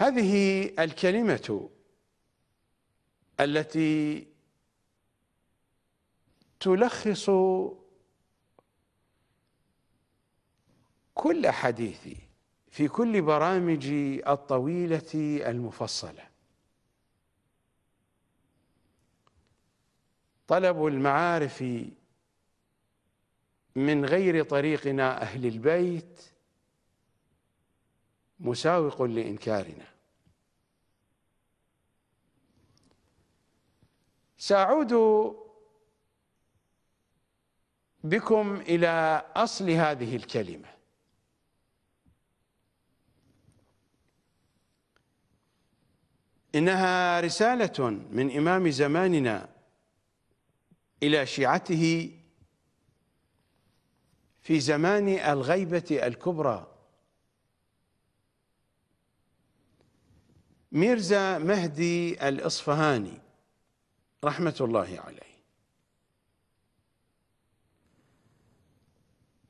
هذه الكلمة التي تلخص كل حديثي في كل برامجي الطويلة المفصلة طلب المعارف من غير طريقنا أهل البيت مساوق لإنكارنا ساعود بكم الى اصل هذه الكلمه انها رساله من امام زماننا الى شيعته في زمان الغيبه الكبرى ميرزا مهدي الاصفهاني رحمة الله عليه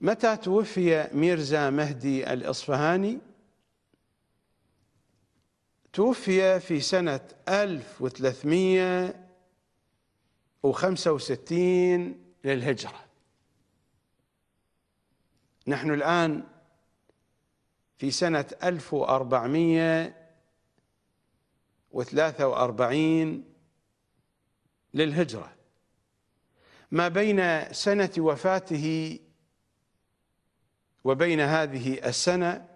متى توفي ميرزا مهدي الإصفهاني توفي في سنة 1365 للهجرة نحن الآن في سنة 1443 للهجرة ما بين سنة وفاته وبين هذه السنة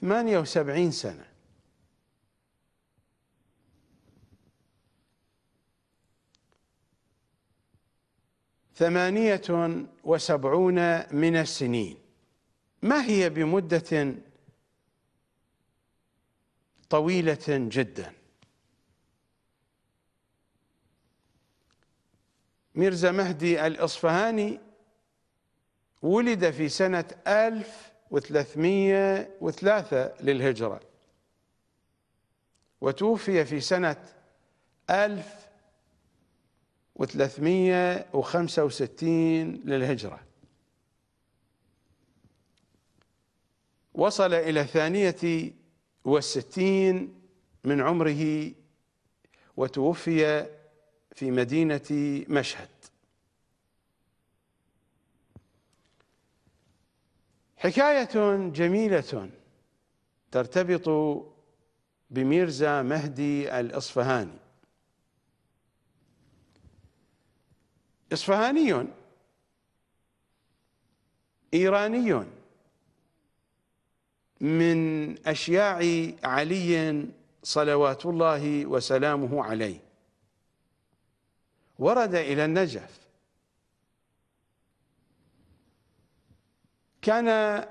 ثمانية وسبعين سنة ثمانية وسبعون من السنين ما هي بمدة طويلة جداً ميرزا مهدي الإصفهاني ولد في سنة 1303 للهجرة وتوفي في سنة 1365 للهجرة وصل إلى الثانية والستين من عمره وتوفي في مدينة مشهد حكاية جميلة ترتبط بميرزا مهدي الإصفهاني إصفهاني إيراني من أشياع علي صلوات الله وسلامه عليه ورد إلى النجف كان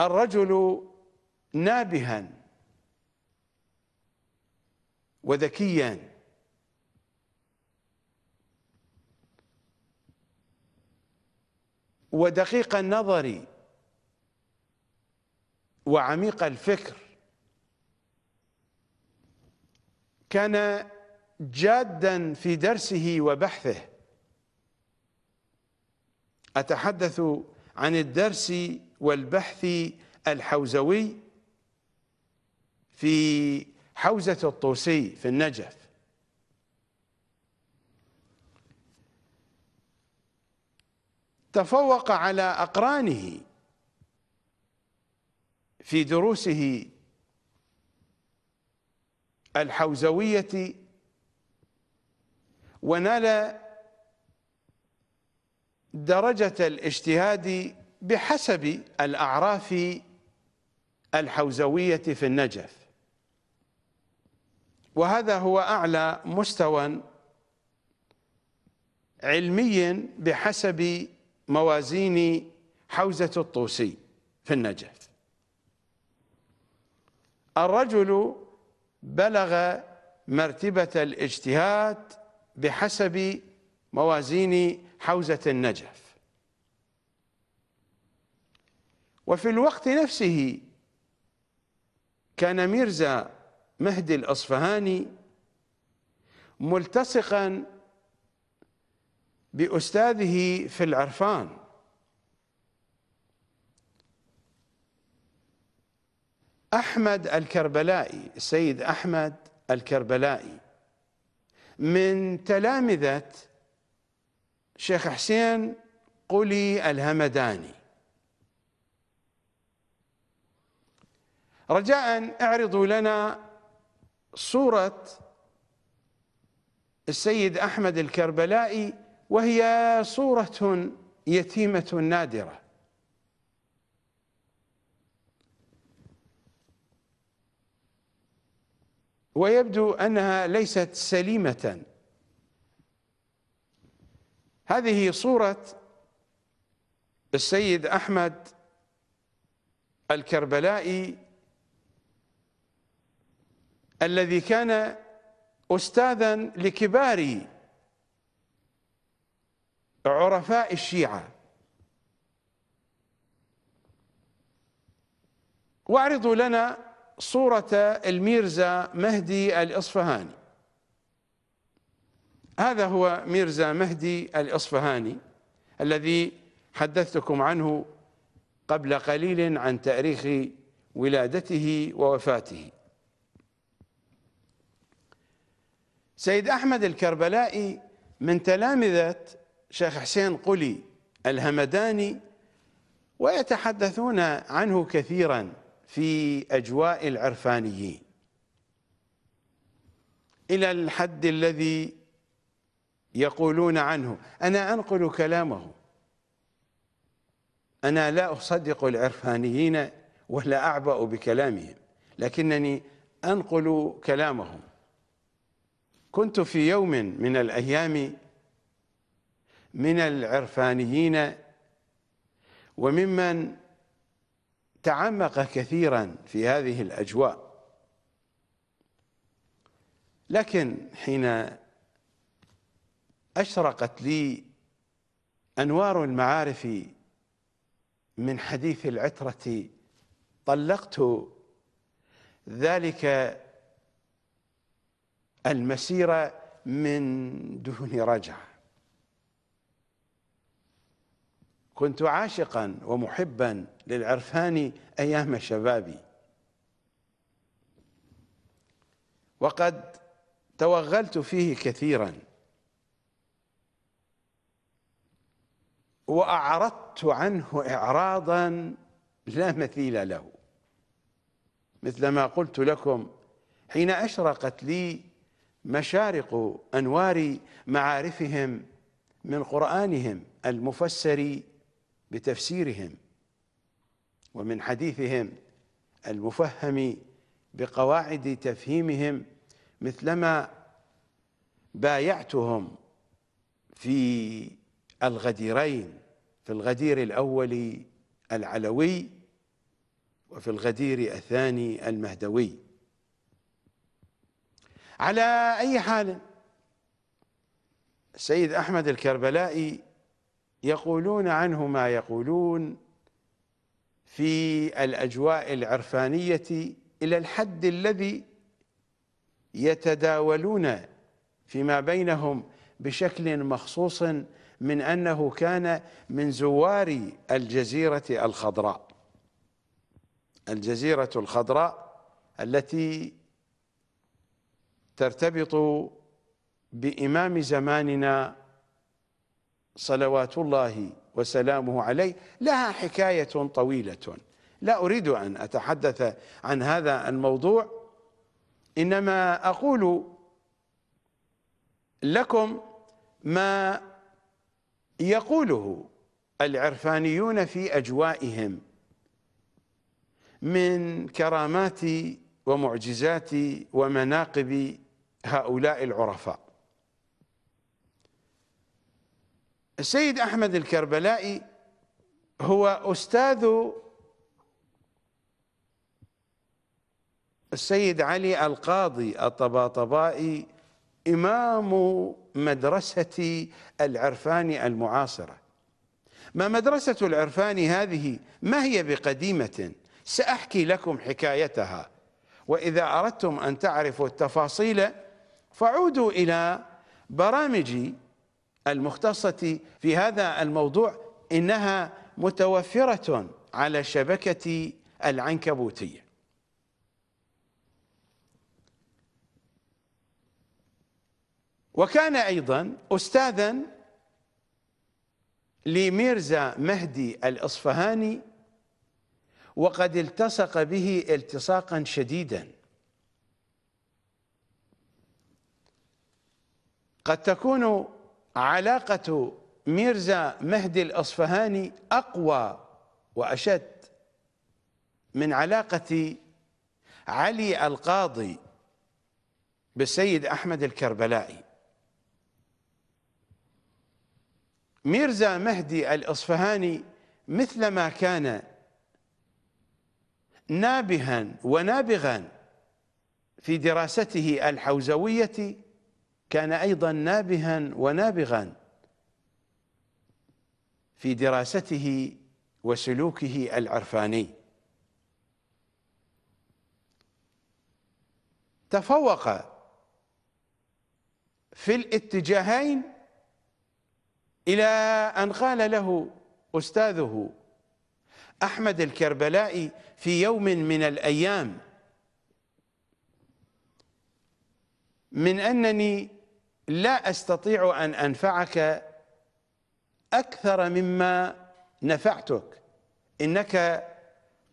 الرجل نابها وذكيا ودقيق النظر وعميق الفكر كان جادا في درسه وبحثه أتحدث عن الدرس والبحث الحوزوي في حوزة الطوسي في النجف تفوق على أقرانه في دروسه الحوزوية ونال درجة الاجتهاد بحسب الأعراف الحوزوية في النجف وهذا هو أعلى مستوى علمي بحسب موازين حوزة الطوسي في النجف الرجل بلغ مرتبة الاجتهاد بحسب موازين حوزة النجف وفي الوقت نفسه كان ميرزا مهدي الأصفهاني ملتصقا بأستاذه في العرفان أحمد الكربلائي السيد أحمد الكربلائي من تلامذة شيخ حسين قلي الهمداني رجاء اعرضوا لنا صورة السيد أحمد الكربلائي وهي صورة يتيمة نادرة ويبدو أنها ليست سليمة هذه صورة السيد أحمد الكربلائي الذي كان أستاذا لكبار عرفاء الشيعة واعرضوا لنا صورة الميرزا مهدي الإصفهاني هذا هو ميرزا مهدي الإصفهاني الذي حدثتكم عنه قبل قليل عن تاريخ ولادته ووفاته سيد أحمد الكربلائي من تلامذة شيخ حسين قلي الهمداني ويتحدثون عنه كثيرا في أجواء العرفانيين إلى الحد الذي يقولون عنه أنا أنقل كلامه أنا لا أصدق العرفانيين ولا أعبأ بكلامهم لكنني أنقل كلامهم كنت في يوم من الأيام من العرفانيين وممن تعمق كثيرا في هذه الأجواء لكن حين أشرقت لي أنوار المعارف من حديث العترة طلقت ذلك المسير من دون رجعه كنت عاشقا ومحبا للعرفان ايام شبابي وقد توغلت فيه كثيرا واعرضت عنه اعراضا لا مثيل له مثل ما قلت لكم حين اشرقت لي مشارق انوار معارفهم من قرانهم المفسر بتفسيرهم ومن حديثهم المفهم بقواعد تفهيمهم مثلما بايعتهم في الغديرين في الغدير الأول العلوي وفي الغدير الثاني المهدوي على أي حال السيد أحمد الكربلائي يقولون عنه ما يقولون في الأجواء العرفانية إلى الحد الذي يتداولون فيما بينهم بشكل مخصوص من أنه كان من زوار الجزيرة الخضراء الجزيرة الخضراء التي ترتبط بإمام زماننا صلوات الله وسلامه عليه لها حكاية طويلة لا أريد أن أتحدث عن هذا الموضوع إنما أقول لكم ما يقوله العرفانيون في أجوائهم من كرامات ومعجزات ومناقب هؤلاء العرفاء السيد أحمد الكربلائي هو أستاذ السيد علي القاضي الطباطبائي إمام مدرسة العرفان المعاصرة ما مدرسة العرفان هذه ما هي بقديمة سأحكي لكم حكايتها وإذا أردتم أن تعرفوا التفاصيل فعودوا إلى برامجي المختصة في هذا الموضوع إنها متوفرة على شبكة العنكبوتية وكان أيضا أستاذا لميرزا مهدي الأصفهاني وقد التصق به التصاقا شديدا قد تكون علاقة ميرزا مهدي الأصفهاني أقوى وأشد من علاقة علي القاضي بالسيد أحمد الكربلائي ميرزا مهدي الأصفهاني مثلما كان نابها ونابغا في دراسته الحوزوية كان أيضا نابها ونابغا في دراسته وسلوكه العرفاني تفوق في الاتجاهين إلى أن قال له أستاذه أحمد الكربلائي في يوم من الأيام من أنني لا استطيع ان انفعك اكثر مما نفعتك انك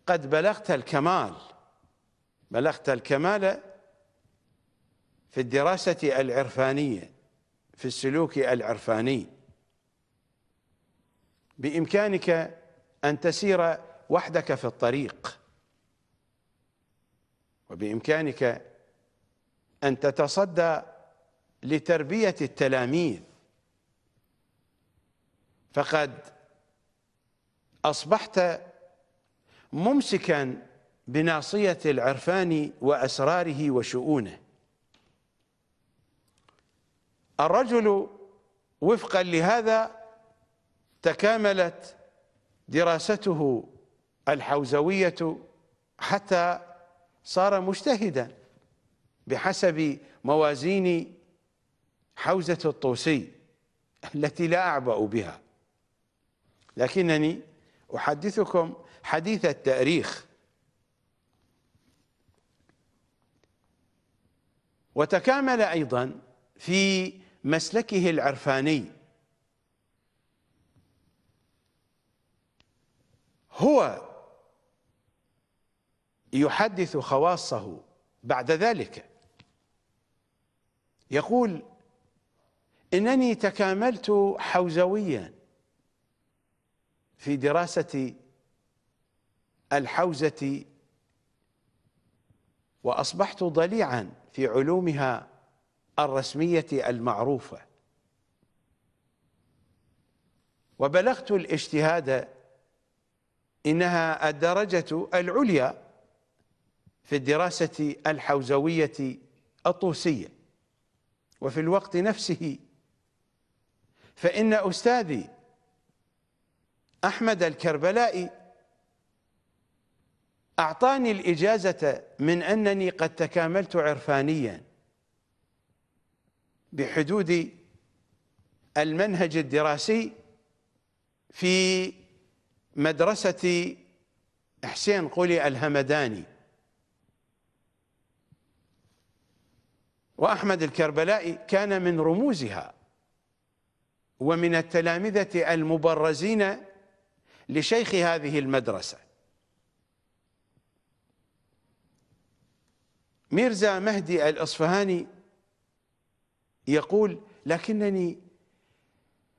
قد بلغت الكمال بلغت الكمال في الدراسه العرفانيه في السلوك العرفاني بامكانك ان تسير وحدك في الطريق وبامكانك ان تتصدى لتربية التلاميذ فقد أصبحت ممسكا بناصية العرفان وأسراره وشؤونه الرجل وفقا لهذا تكاملت دراسته الحوزوية حتى صار مجتهدا بحسب موازين حوزة الطوسي التي لا أعبأ بها لكنني أحدثكم حديث التأريخ وتكامل أيضا في مسلكه العرفاني هو يحدث خواصه بعد ذلك يقول انني تكاملت حوزويا في دراسه الحوزه واصبحت ضليعا في علومها الرسميه المعروفه وبلغت الاجتهاد انها الدرجه العليا في الدراسه الحوزويه الطوسيه وفي الوقت نفسه فإن أستاذي أحمد الكربلائي أعطاني الإجازة من أنني قد تكاملت عرفانيا بحدود المنهج الدراسي في مدرسة حسين قولي الهمداني وأحمد الكربلائي كان من رموزها ومن التلامذة المبرزين لشيخ هذه المدرسة ميرزا مهدي الأصفهاني يقول لكنني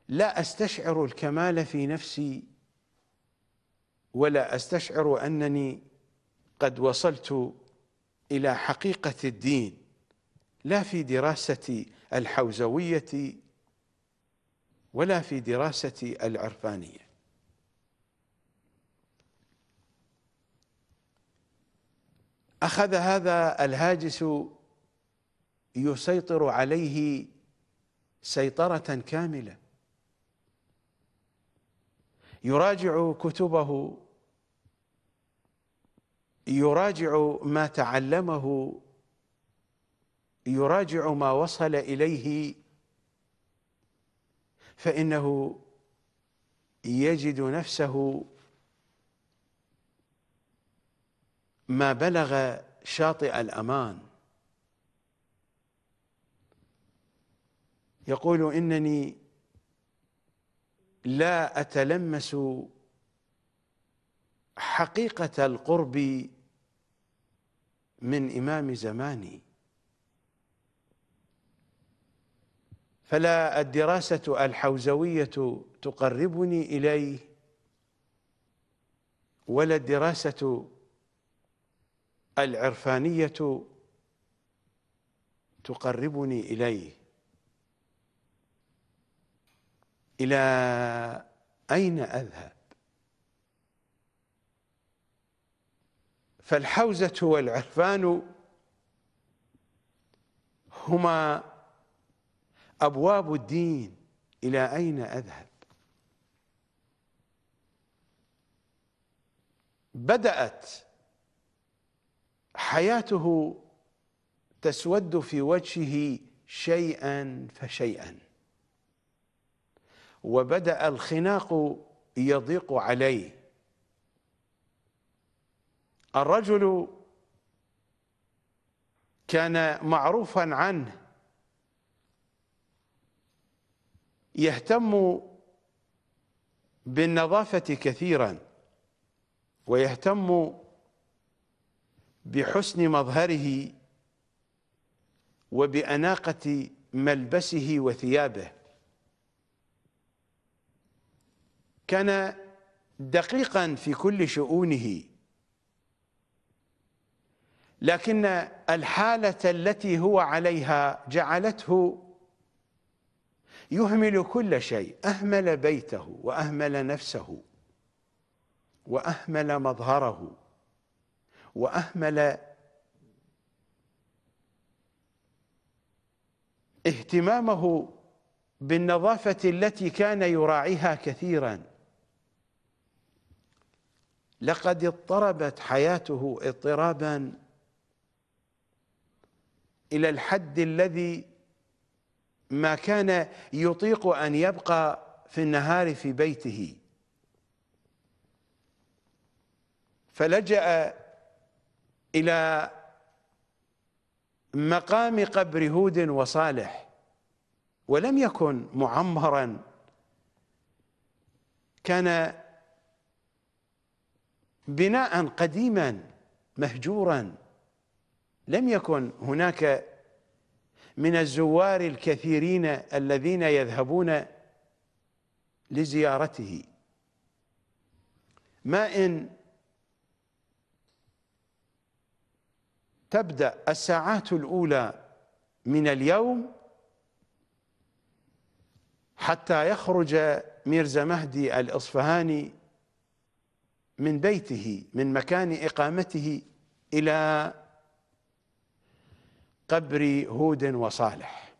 لا أستشعر الكمال في نفسي ولا أستشعر أنني قد وصلت إلى حقيقة الدين لا في دراستي الحوزوية ولا في دراستي العرفانيه اخذ هذا الهاجس يسيطر عليه سيطره كامله يراجع كتبه يراجع ما تعلمه يراجع ما وصل اليه فإنه يجد نفسه ما بلغ شاطئ الأمان يقول إنني لا أتلمس حقيقة القرب من إمام زماني فلا الدراسة الحوزوية تقربني إليه ولا الدراسة العرفانية تقربني إليه إلى أين أذهب فالحوزة والعرفان هما أبواب الدين إلى أين أذهب بدأت حياته تسود في وجهه شيئا فشيئا وبدأ الخناق يضيق عليه الرجل كان معروفا عنه يهتم بالنظافة كثيرا ويهتم بحسن مظهره وبأناقة ملبسه وثيابه كان دقيقا في كل شؤونه لكن الحالة التي هو عليها جعلته يهمل كل شيء أهمل بيته وأهمل نفسه وأهمل مظهره وأهمل اهتمامه بالنظافة التي كان يراعيها كثيرا لقد اضطربت حياته اضطرابا إلى الحد الذي ما كان يطيق أن يبقى في النهار في بيته فلجأ إلى مقام قبر هود وصالح ولم يكن معمرا كان بناء قديما مهجورا لم يكن هناك من الزوار الكثيرين الذين يذهبون لزيارته ما إن تبدأ الساعات الأولى من اليوم حتى يخرج ميرزا مهدي الإصفهاني من بيته من مكان إقامته إلى قبر هود وصالح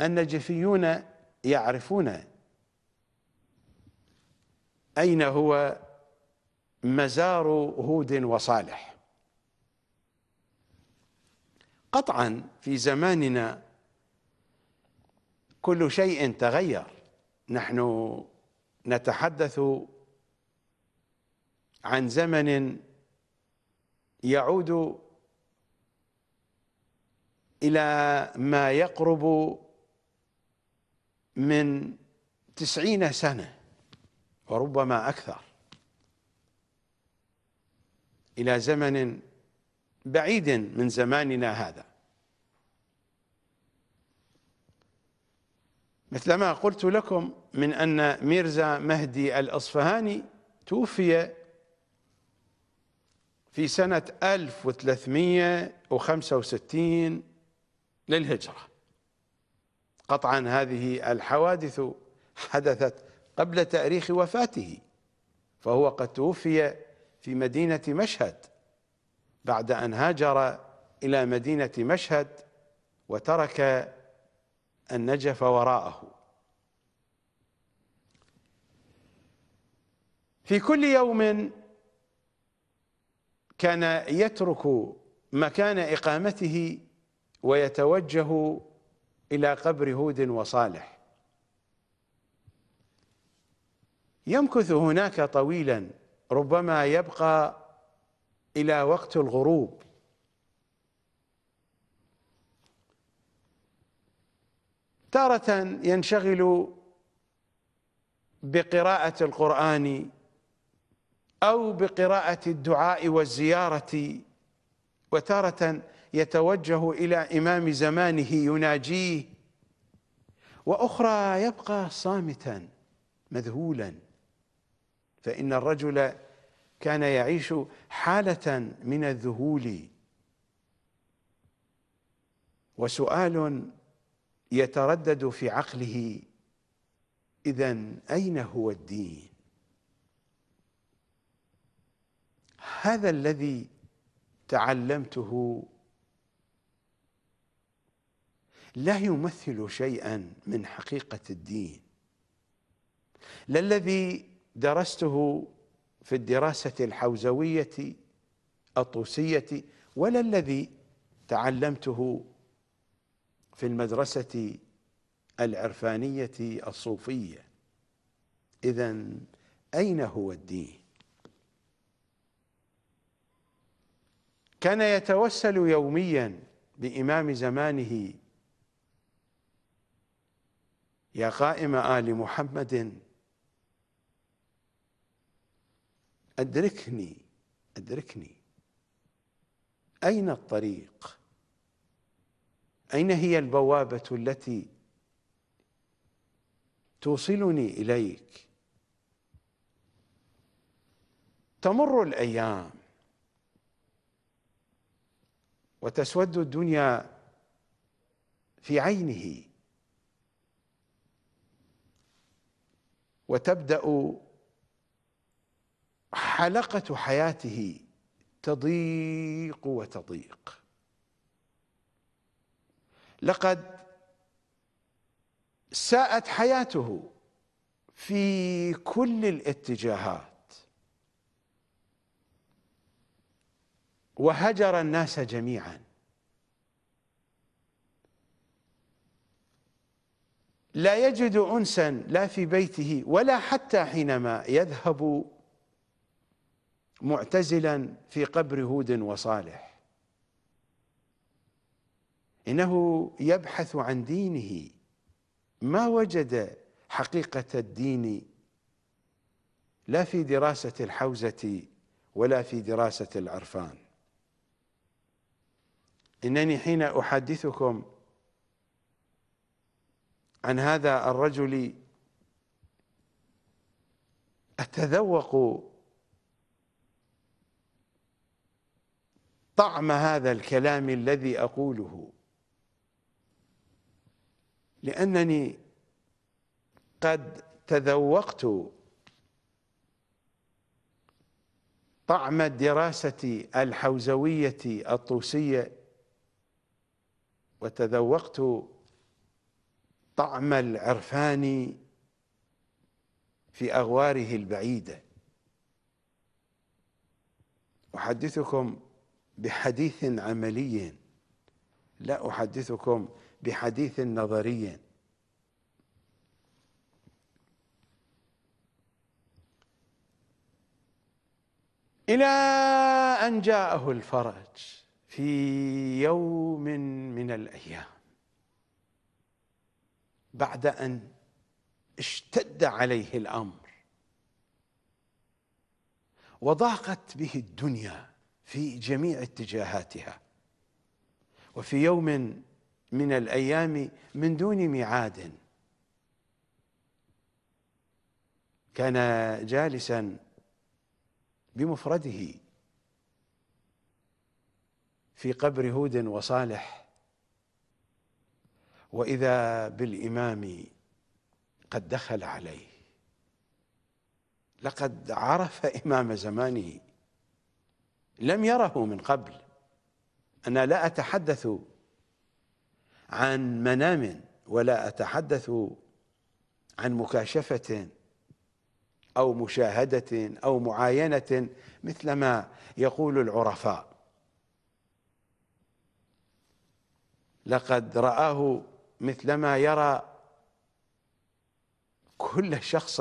النجفيون يعرفون أين هو مزار هود وصالح قطعا في زماننا كل شيء تغير نحن نتحدث عن زمن يعود إلى ما يقرب من تسعين سنة وربما أكثر إلى زمن بعيد من زماننا هذا مثل ما قلت لكم من أن ميرزا مهدي الأصفهاني توفي في سنة 1365 للهجرة قطعا هذه الحوادث حدثت قبل تاريخ وفاته فهو قد توفي في مدينة مشهد بعد أن هاجر إلى مدينة مشهد وترك النجف وراءه في كل يوم كان يترك مكان إقامته ويتوجه إلى قبر هود وصالح يمكث هناك طويلا ربما يبقى إلى وقت الغروب تارة ينشغل بقراءة القرآن أو بقراءة الدعاء والزيارة وتارة يتوجه إلى إمام زمانه يناجيه وأخرى يبقى صامتا مذهولا فإن الرجل كان يعيش حالة من الذهول وسؤال يتردد في عقله إذا أين هو الدين هذا الذي تعلمته لا يمثل شيئا من حقيقة الدين لا الذي درسته في الدراسة الحوزوية الطوسية ولا الذي تعلمته في المدرسة العرفانية الصوفية إذا أين هو الدين؟ كان يتوسل يوميا بإمام زمانه يا قائم آل محمد أدركني أدركني أين الطريق أين هي البوابة التي توصلني إليك تمر الأيام وتسود الدنيا في عينه وتبدا حلقه حياته تضيق وتضيق لقد ساءت حياته في كل الاتجاهات وهجر الناس جميعا لا يجد أنسا لا في بيته ولا حتى حينما يذهب معتزلا في قبر هود وصالح إنه يبحث عن دينه ما وجد حقيقة الدين لا في دراسة الحوزة ولا في دراسة العرفان إنني حين أحدثكم عن هذا الرجل أتذوق طعم هذا الكلام الذي أقوله لأنني قد تذوقت طعم الدراسة الحوزوية الطوسية وتذوقت طعم العرفان في اغواره البعيده احدثكم بحديث عملي لا احدثكم بحديث نظري الى ان جاءه الفرج في يوم من الايام بعد ان اشتد عليه الامر وضاقت به الدنيا في جميع اتجاهاتها وفي يوم من الايام من دون ميعاد كان جالسا بمفرده في قبر هود وصالح واذا بالامام قد دخل عليه لقد عرف امام زمانه لم يره من قبل انا لا اتحدث عن منام ولا اتحدث عن مكاشفه او مشاهده او معاينه مثل ما يقول العرفاء لقد راه مثلما يرى كل شخص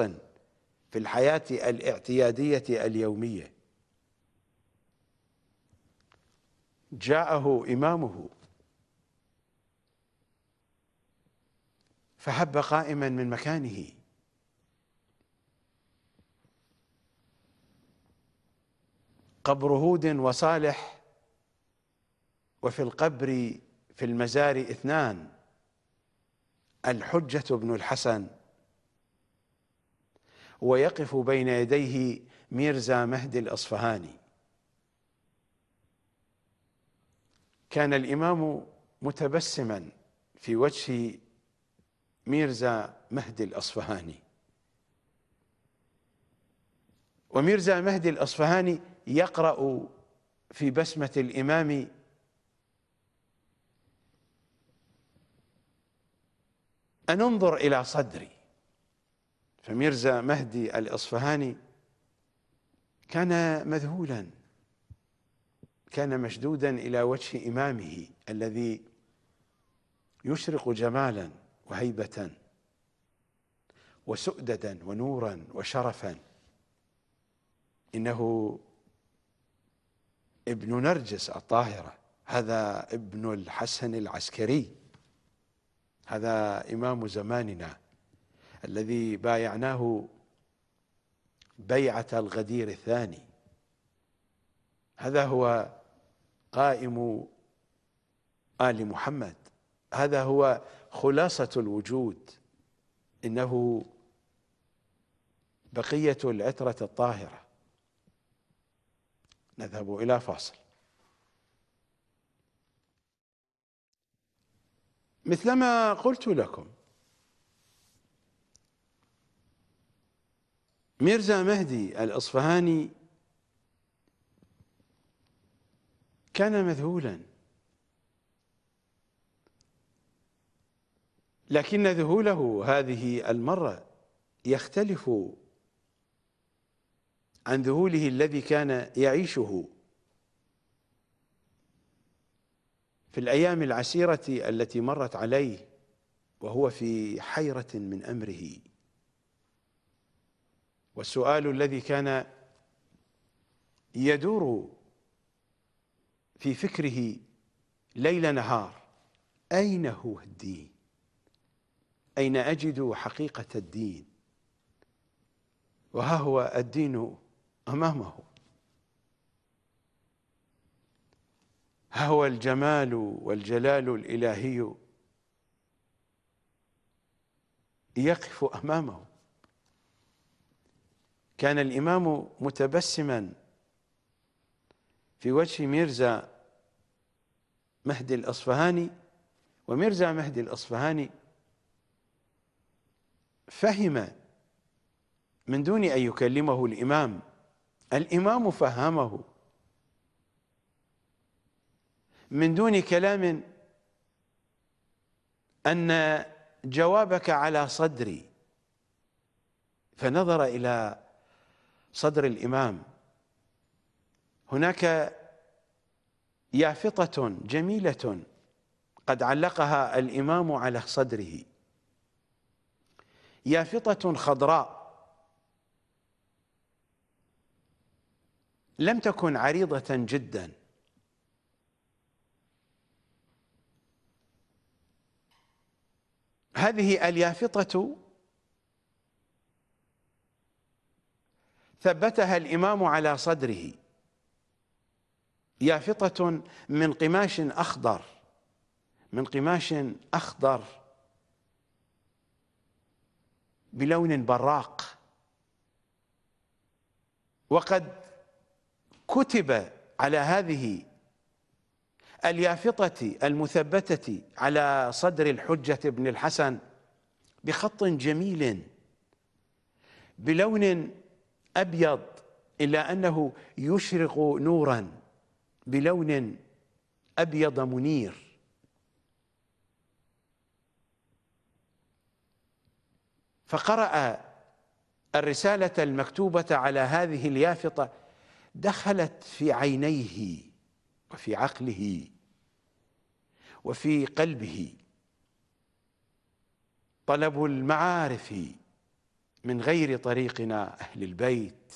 في الحياة الاعتيادية اليومية جاءه إمامه فهب قائما من مكانه قبر هود وصالح وفي القبر في المزار اثنان الحجة بن الحسن ويقف بين يديه ميرزا مهدي الأصفهاني كان الإمام متبسما في وجه ميرزا مهدي الأصفهاني وميرزا مهدي الأصفهاني يقرأ في بسمة الإمام أن انظر إلى صدري فميرزا مهدي الإصفهاني كان مذهولا كان مشدودا إلى وجه إمامه الذي يشرق جمالا وهيبة وسؤددا ونورا وشرفا إنه ابن نرجس الطاهرة هذا ابن الحسن العسكري هذا إمام زماننا الذي بايعناه بيعة الغدير الثاني هذا هو قائم آل محمد هذا هو خلاصة الوجود إنه بقية العترة الطاهرة نذهب إلى فاصل مثلما قلت لكم ميرزا مهدي الأصفهاني كان مذهولا لكن ذهوله هذه المرة يختلف عن ذهوله الذي كان يعيشه في الأيام العسيرة التي مرت عليه وهو في حيرة من أمره والسؤال الذي كان يدور في فكره ليل نهار أين هو الدين أين أجد حقيقة الدين وها هو الدين أمامه هو الجمال والجلال الالهي يقف امامه كان الامام متبسما في وجه ميرزا مهدي الاصفهاني وميرزا مهدي الاصفهاني فهم من دون ان يكلمه الامام الامام فهمه من دون كلام أن جوابك على صدري فنظر إلى صدر الإمام هناك يافطة جميلة قد علقها الإمام على صدره يافطة خضراء لم تكن عريضة جدا هذه اليافطة ثبتها الإمام على صدره يافطة من قماش أخضر من قماش أخضر بلون براق وقد كتب على هذه اليافطة المثبتة على صدر الحجة ابن الحسن بخط جميل بلون أبيض إلا أنه يشرق نورا بلون أبيض منير فقرأ الرسالة المكتوبة على هذه اليافطة دخلت في عينيه وفي عقله وفي قلبه طلب المعارف من غير طريقنا أهل البيت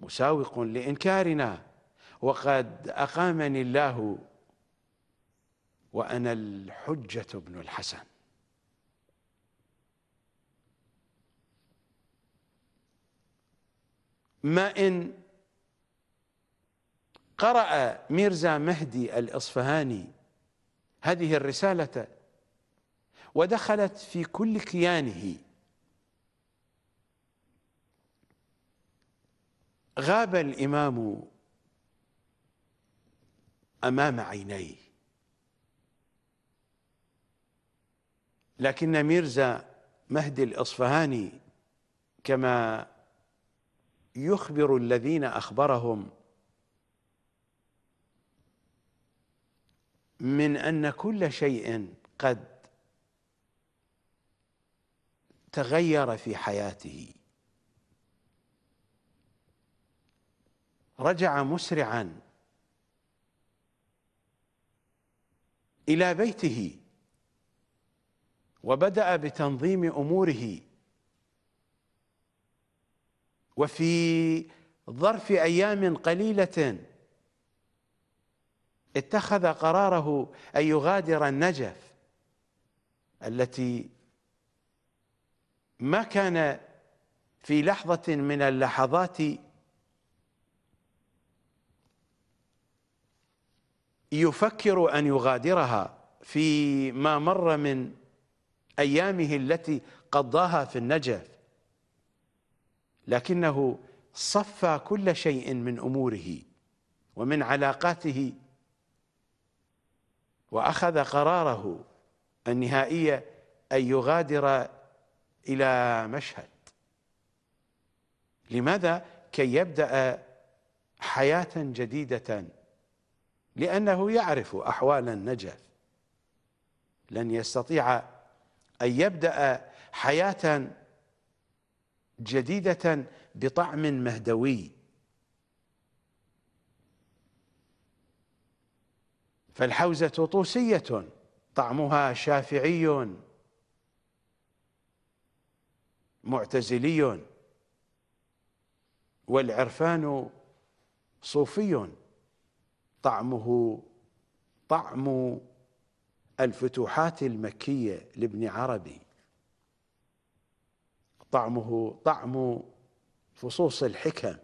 مساوق لإنكارنا وقد أقامني الله وأنا الحجة بن الحسن ما إن قرأ ميرزا مهدي الإصفهاني هذه الرسالة ودخلت في كل كيانه غاب الإمام أمام عينيه لكن ميرزا مهدي الإصفهاني كما يخبر الذين أخبرهم من أن كل شيء قد تغير في حياته رجع مسرعا إلى بيته وبدأ بتنظيم أموره وفي ظرف أيام قليلة اتخذ قراره أن يغادر النجف التي ما كان في لحظة من اللحظات يفكر أن يغادرها في ما مر من أيامه التي قضاها في النجف لكنه صفى كل شيء من أموره ومن علاقاته واخذ قراره النهائي ان يغادر الى مشهد لماذا كي يبدا حياه جديده لانه يعرف احوال النجف لن يستطيع ان يبدا حياه جديده بطعم مهدوي فالحوزة طوسية طعمها شافعي معتزلي والعرفان صوفي طعمه طعم الفتوحات المكية لابن عربي طعمه طعم فصوص الحكم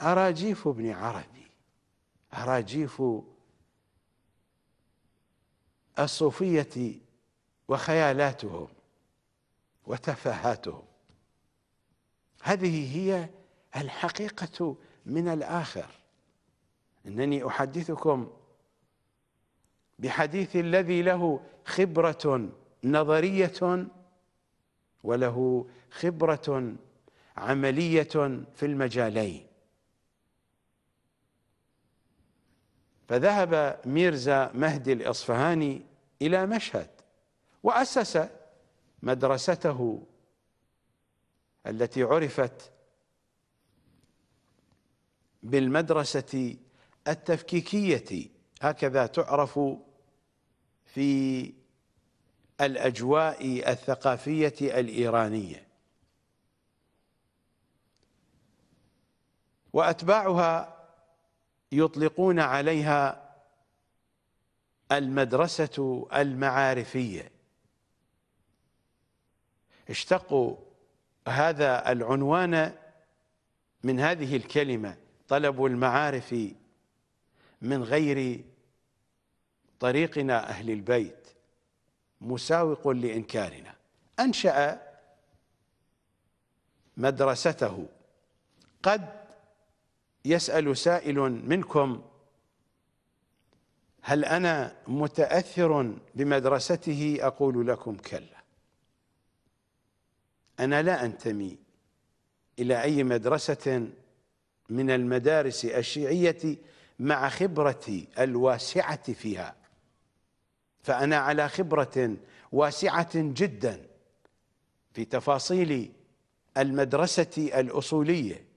أراجيف ابن عربي أراجيف الصوفية وخيالاتهم وتفاهاتهم هذه هي الحقيقة من الآخر إنني أحدثكم بحديث الذي له خبرة نظرية وله خبرة عملية في المجالين فذهب ميرزا مهدي الإصفهاني إلى مشهد وأسس مدرسته التي عرفت بالمدرسة التفكيكية هكذا تعرف في الأجواء الثقافية الإيرانية وأتباعها يطلقون عليها المدرسة المعارفية اشتقوا هذا العنوان من هذه الكلمة طلب المعارف من غير طريقنا أهل البيت مساوق لإنكارنا أنشأ مدرسته قد يسأل سائل منكم هل أنا متأثر بمدرسته أقول لكم كلا أنا لا أنتمي إلى أي مدرسة من المدارس الشيعية مع خبرتي الواسعة فيها فأنا على خبرة واسعة جدا في تفاصيل المدرسة الأصولية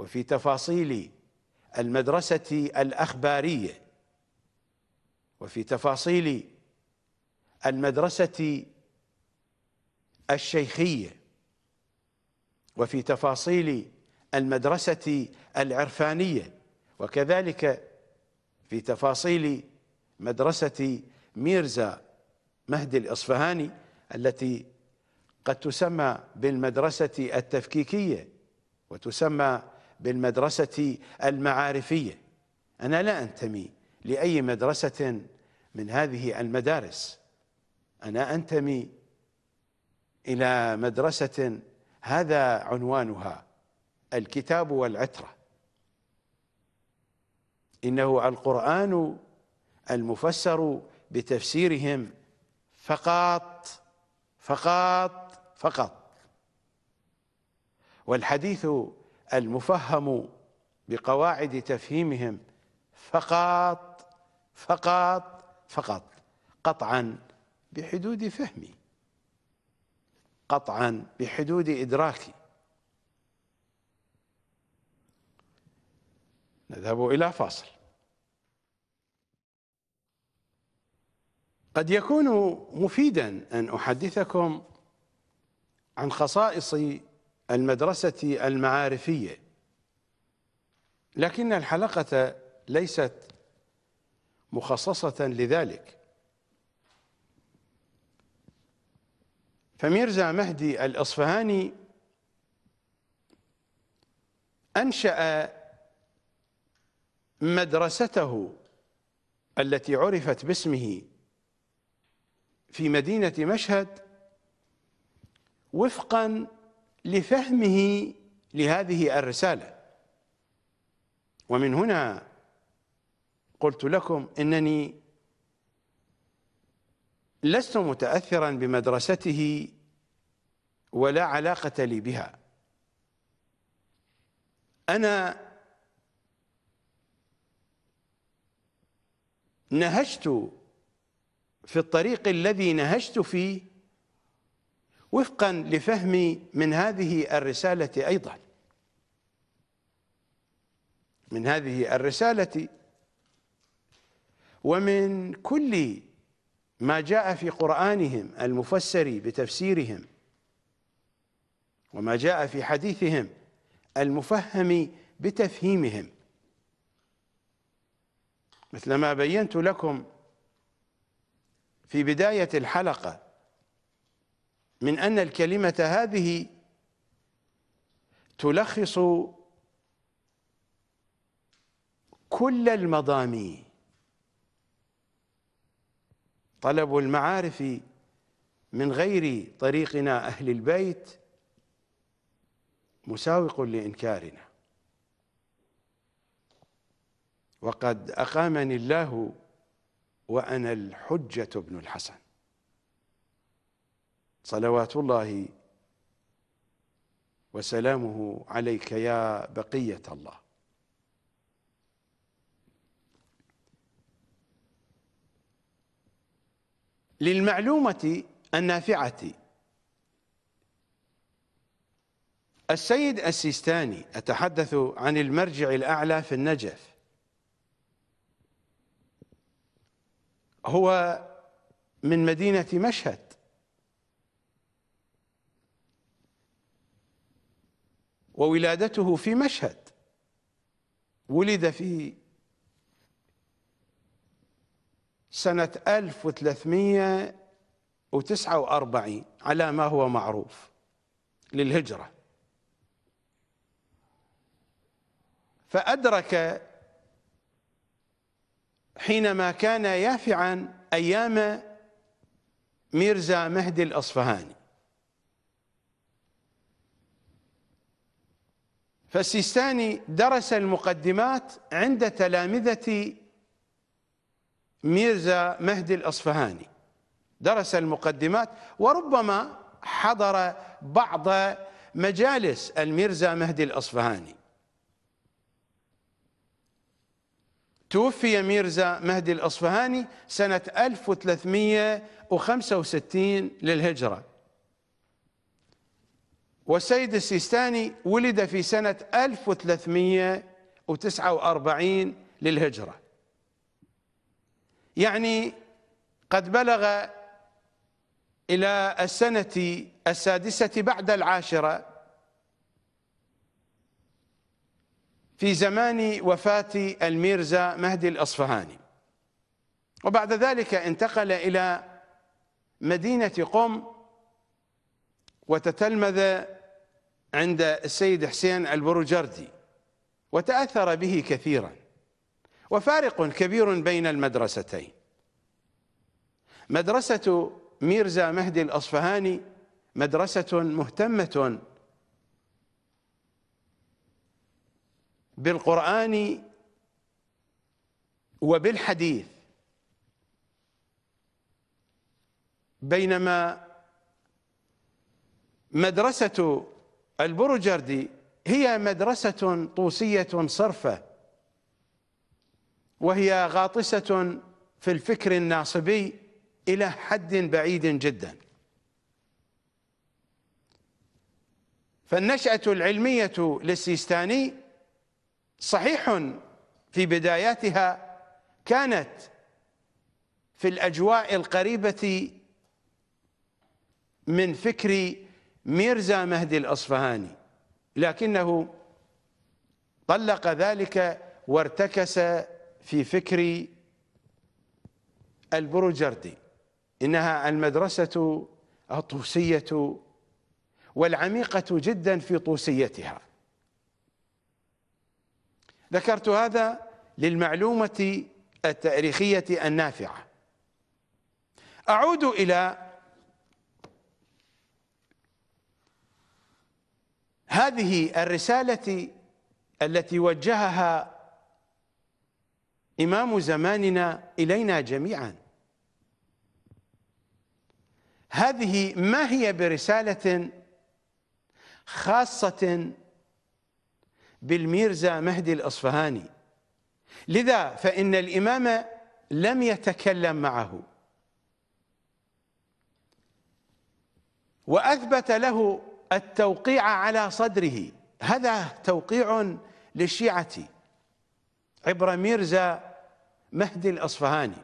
وفي تفاصيل المدرسة الأخبارية وفي تفاصيل المدرسة الشيخية وفي تفاصيل المدرسة العرفانية وكذلك في تفاصيل مدرسة ميرزا مهدي الإصفهاني التي قد تسمى بالمدرسة التفكيكية وتسمى بالمدرسة المعارفية أنا لا أنتمي لأي مدرسة من هذه المدارس أنا أنتمي إلى مدرسة هذا عنوانها الكتاب والعترة إنه القرآن المفسر بتفسيرهم فقط فقط فقط والحديث المفهم بقواعد تفهيمهم فقط فقط فقط قطعا بحدود فهمي قطعا بحدود إدراكي نذهب إلى فاصل قد يكون مفيدا أن أحدثكم عن خصائص المدرسة المعارفية لكن الحلقة ليست مخصصة لذلك فميرزا مهدي الأصفهاني أنشأ مدرسته التي عرفت باسمه في مدينة مشهد وفقاً لفهمه لهذه الرسالة ومن هنا قلت لكم أنني لست متأثرا بمدرسته ولا علاقة لي بها أنا نهشت في الطريق الذي نهشت فيه وفقا لفهمي من هذه الرسالة أيضا من هذه الرسالة ومن كل ما جاء في قرآنهم المفسر بتفسيرهم وما جاء في حديثهم المفهم بتفهيمهم مثل ما بينت لكم في بداية الحلقة من أن الكلمة هذه تلخص كل المضامين طلب المعارف من غير طريقنا أهل البيت مساوق لإنكارنا وقد أقامني الله وأنا الحجة بن الحسن صلوات الله وسلامه عليك يا بقية الله للمعلومة النافعة السيد السيستاني أتحدث عن المرجع الأعلى في النجف هو من مدينة مشهد وولادته في مشهد ولد في سنة 1349 على ما هو معروف للهجرة فأدرك حينما كان يافعا أيام ميرزا مهدي الأصفهاني فالسيستاني درس المقدمات عند تلامذة ميرزا مهدي الأصفهاني درس المقدمات وربما حضر بعض مجالس الميرزا مهدي الأصفهاني توفي ميرزا مهدي الأصفهاني سنة 1365 للهجرة والسيد السيستاني ولد في سنة 1349 للهجرة يعني قد بلغ إلى السنة السادسة بعد العاشرة في زمان وفاة الميرزا مهدي الأصفهاني وبعد ذلك انتقل إلى مدينة قم وتتلمذ عند السيد حسين البروجردي وتأثر به كثيرا وفارق كبير بين المدرستين مدرسة ميرزا مهدي الأصفهاني مدرسة مهتمة بالقرآن وبالحديث بينما مدرسة البروجردي هي مدرسة طوسية صرفة وهي غاطسة في الفكر الناصبي إلى حد بعيد جدا فالنشأة العلمية للسيستاني صحيح في بداياتها كانت في الأجواء القريبة من فكر ميرزا مهدي الأصفهاني لكنه طلق ذلك وارتكس في فكر البروجردي إنها المدرسة الطوسية والعميقة جدا في طوسيتها ذكرت هذا للمعلومة التاريخية النافعة أعود إلى هذه الرسالة التي وجهها إمام زماننا إلينا جميعا هذه ما هي برسالة خاصة بالميرزا مهدي الأصفهاني لذا فإن الإمام لم يتكلم معه وأثبت له التوقيع على صدره هذا توقيع للشيعة عبر ميرزا مهدي الأصفهاني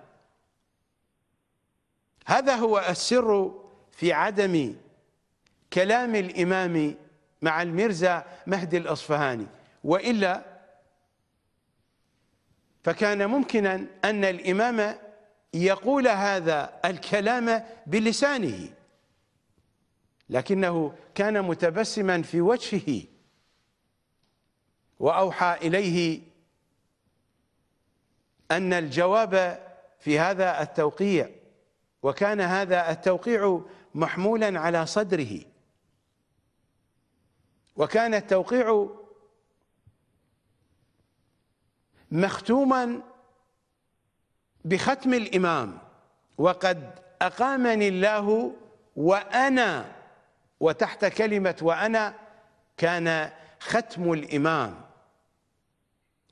هذا هو السر في عدم كلام الإمام مع الميرزا مهدي الأصفهاني وإلا فكان ممكنا أن الإمام يقول هذا الكلام بلسانه لكنه كان متبسما في وجهه وأوحى إليه أن الجواب في هذا التوقيع وكان هذا التوقيع محمولا على صدره وكان التوقيع مختوما بختم الإمام وقد أقامني الله وأنا وتحت كلمة وأنا كان ختم الإمام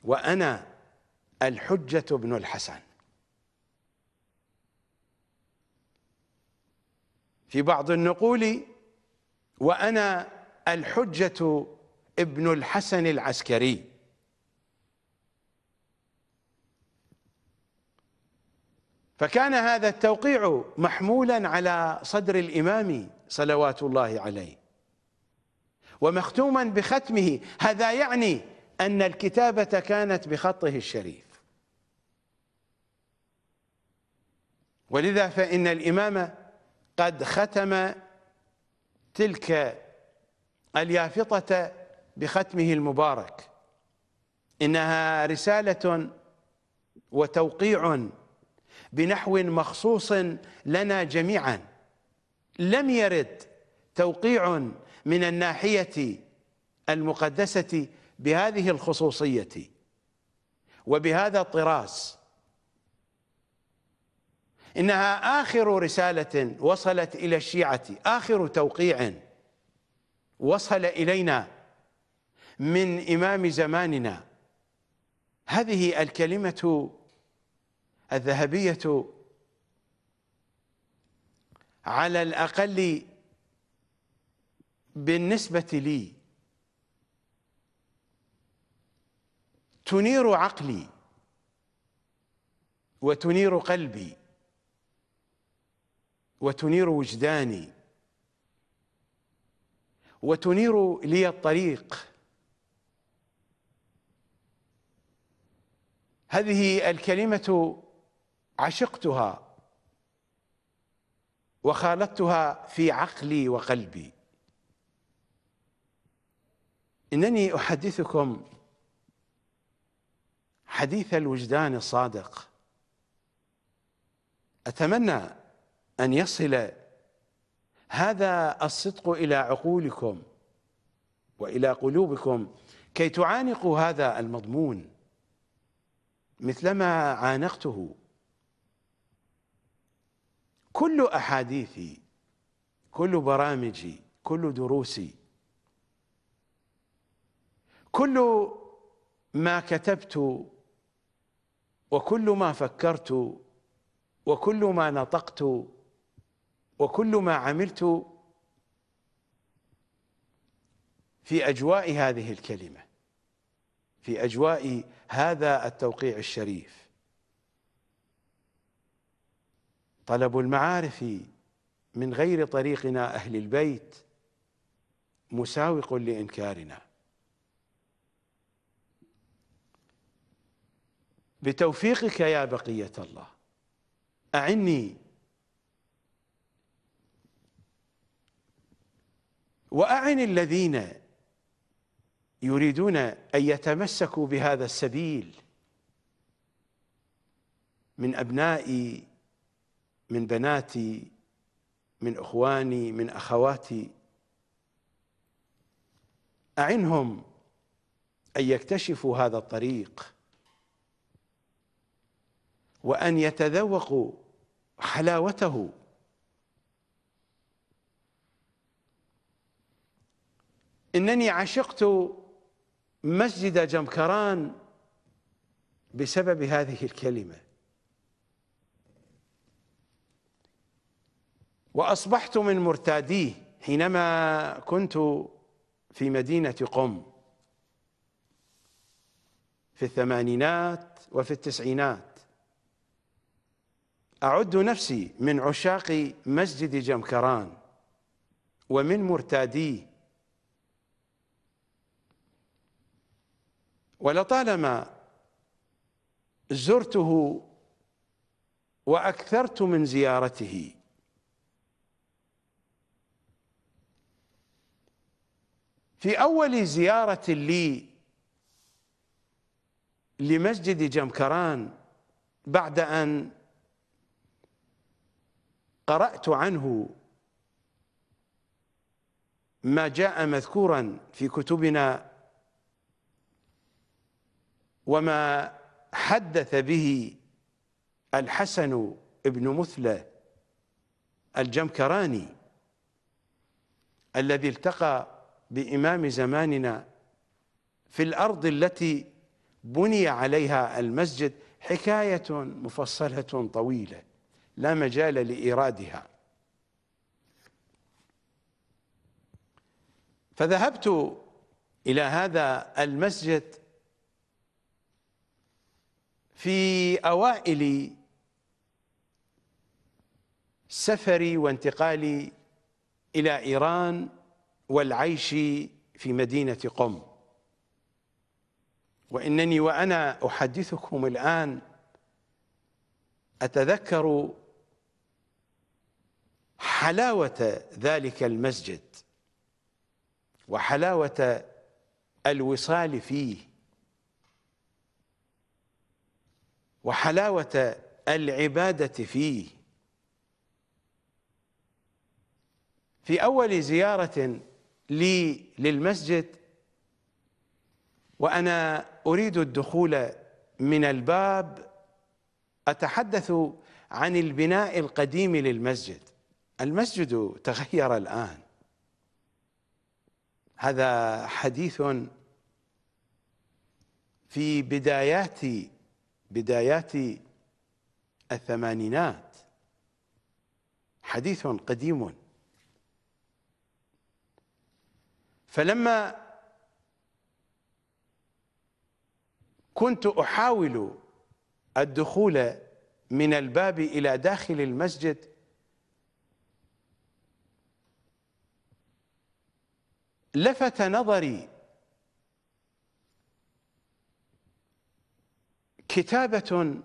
وأنا الحجة بن الحسن في بعض النقول وأنا الحجة ابن الحسن العسكري فكان هذا التوقيع محمولا على صدر الإمام صلوات الله عليه ومختوما بختمه هذا يعني أن الكتابة كانت بخطه الشريف ولذا فإن الإمام قد ختم تلك اليافطة بختمه المبارك إنها رسالة وتوقيع بنحو مخصوص لنا جميعاً لم يرد توقيع من الناحية المقدسة بهذه الخصوصية وبهذا الطراز إنها آخر رسالة وصلت إلى الشيعة آخر توقيع وصل إلينا من إمام زماننا هذه الكلمة الذهبية على الأقل بالنسبة لي تنير عقلي وتنير قلبي وتنير وجداني وتنير لي الطريق هذه الكلمة عشقتها وخالطتها في عقلي وقلبي انني احدثكم حديث الوجدان الصادق اتمنى ان يصل هذا الصدق الى عقولكم والى قلوبكم كي تعانقوا هذا المضمون مثلما عانقته كل أحاديثي كل برامجي كل دروسي كل ما كتبت وكل ما فكرت وكل ما نطقت وكل ما عملت في أجواء هذه الكلمة في أجواء هذا التوقيع الشريف طلب المعارف من غير طريقنا أهل البيت مساوق لإنكارنا بتوفيقك يا بقية الله أعني وأعن الذين يريدون أن يتمسكوا بهذا السبيل من أبناء من بناتي من اخواني من اخواتي اعنهم ان يكتشفوا هذا الطريق وان يتذوقوا حلاوته انني عشقت مسجد جمكران بسبب هذه الكلمه وأصبحت من مرتاديه حينما كنت في مدينة قم في الثمانينات وفي التسعينات أعد نفسي من عشاق مسجد جمكران ومن مرتاديه ولطالما زرته وأكثرت من زيارته في أول زيارة لي لمسجد جمكران بعد أن قرأت عنه ما جاء مذكورا في كتبنا وما حدث به الحسن بن مثله الجمكراني الذي التقى بإمام زماننا في الأرض التي بني عليها المسجد حكاية مفصلة طويلة لا مجال لإيرادها فذهبت إلى هذا المسجد في أوائل سفري وانتقالي إلى إيران والعيش في مدينة قم وإنني وأنا أحدثكم الآن أتذكر حلاوة ذلك المسجد وحلاوة الوصال فيه وحلاوة العبادة فيه في أول زيارة لي للمسجد وأنا أريد الدخول من الباب أتحدث عن البناء القديم للمسجد المسجد تغير الآن هذا حديث في بدايات بدايات الثمانينات حديث قديم فلما كنت احاول الدخول من الباب الى داخل المسجد لفت نظري كتابه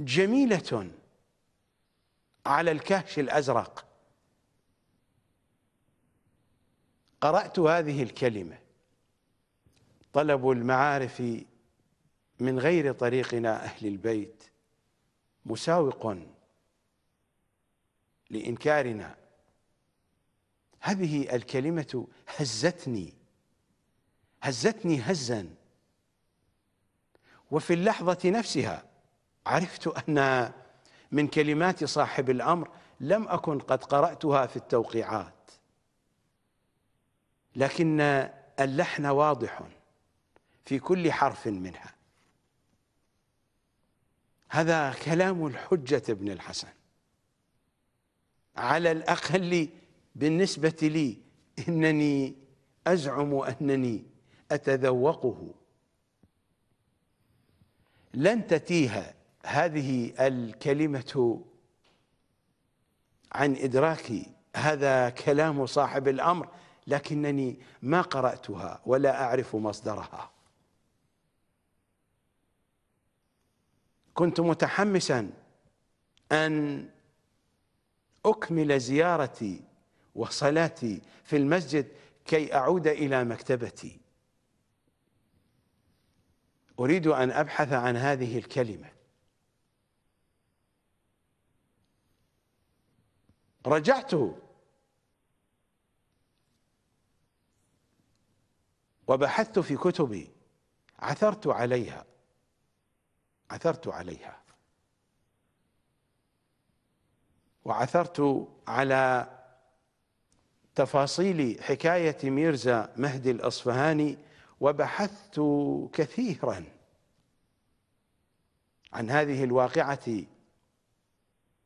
جميله على الكهش الازرق قرأت هذه الكلمة طلب المعارف من غير طريقنا أهل البيت مساوق لإنكارنا هذه الكلمة هزتني هزتني هزا وفي اللحظة نفسها عرفت أن من كلمات صاحب الأمر لم أكن قد قرأتها في التوقيعات لكن اللحن واضح في كل حرف منها هذا كلام الحجة ابن الحسن على الأقل بالنسبة لي إنني أزعم أنني أتذوقه لن تتيه هذه الكلمة عن إدراكي هذا كلام صاحب الأمر لكنني ما قرأتها ولا أعرف مصدرها كنت متحمسا أن أكمل زيارتي وصلاتي في المسجد كي أعود إلى مكتبتي أريد أن أبحث عن هذه الكلمة رجعت وبحثت في كتبي عثرت عليها عثرت عليها وعثرت على تفاصيل حكاية ميرزا مهدي الأصفهاني وبحثت كثيرا عن هذه الواقعة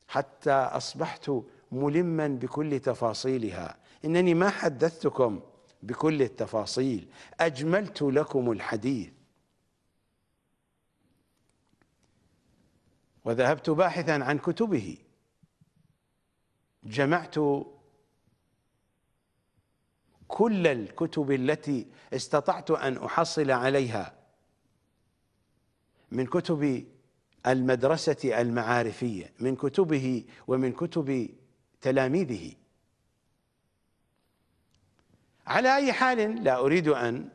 حتى أصبحت ملما بكل تفاصيلها إنني ما حدثتكم بكل التفاصيل أجملت لكم الحديث وذهبت باحثا عن كتبه جمعت كل الكتب التي استطعت أن أحصل عليها من كتب المدرسة المعارفية من كتبه ومن كتب تلاميذه على أي حال لا أريد أن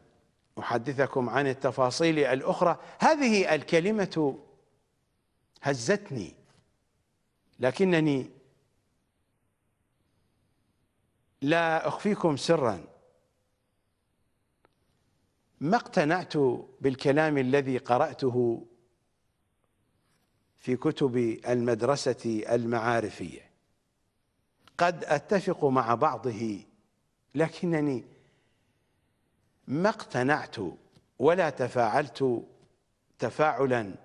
أحدثكم عن التفاصيل الأخرى هذه الكلمة هزتني لكنني لا أخفيكم سرا ما اقتنعت بالكلام الذي قرأته في كتب المدرسة المعارفية قد أتفق مع بعضه لكنني ما اقتنعت ولا تفاعلت تفاعلا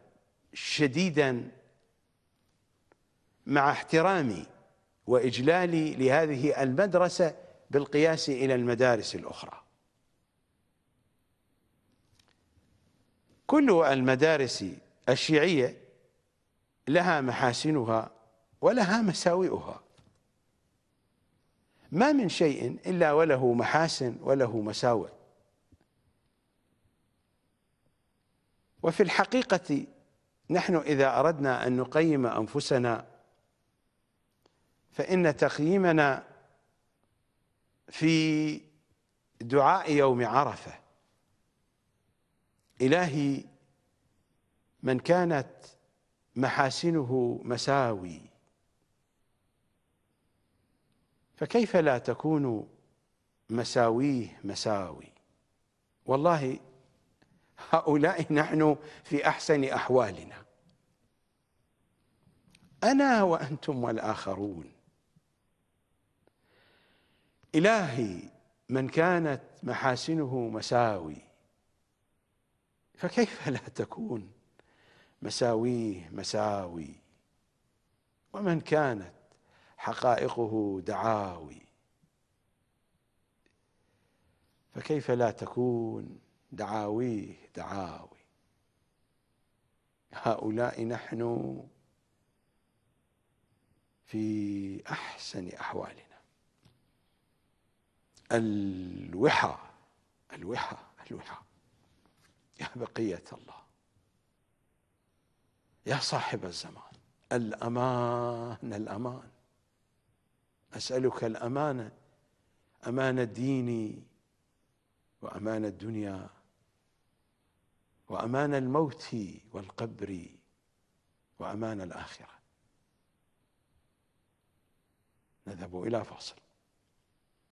شديدا مع احترامي واجلالي لهذه المدرسه بالقياس الى المدارس الاخرى كل المدارس الشيعيه لها محاسنها ولها مساوئها ما من شيء إلا وله محاسن وله مساوئ وفي الحقيقة نحن إذا أردنا أن نقيم أنفسنا فإن تقييمنا في دعاء يوم عرفة إلهي من كانت محاسنه مساوي فكيف لا تكون مساويه مساوي والله هؤلاء نحن في أحسن أحوالنا أنا وأنتم والآخرون إلهي من كانت محاسنه مساوي فكيف لا تكون مساويه مساوي ومن كانت حقائقه دعاوي فكيف لا تكون دعاويه دعاوي هؤلاء نحن في احسن احوالنا الوحى الوحى الوحى يا بقيه الله يا صاحب الزمان الامان الامان أسألك الأمانة أمانة ديني وأمانة الدنيا وأمان الموت والقبر وأمان الآخرة نذهب إلى فاصل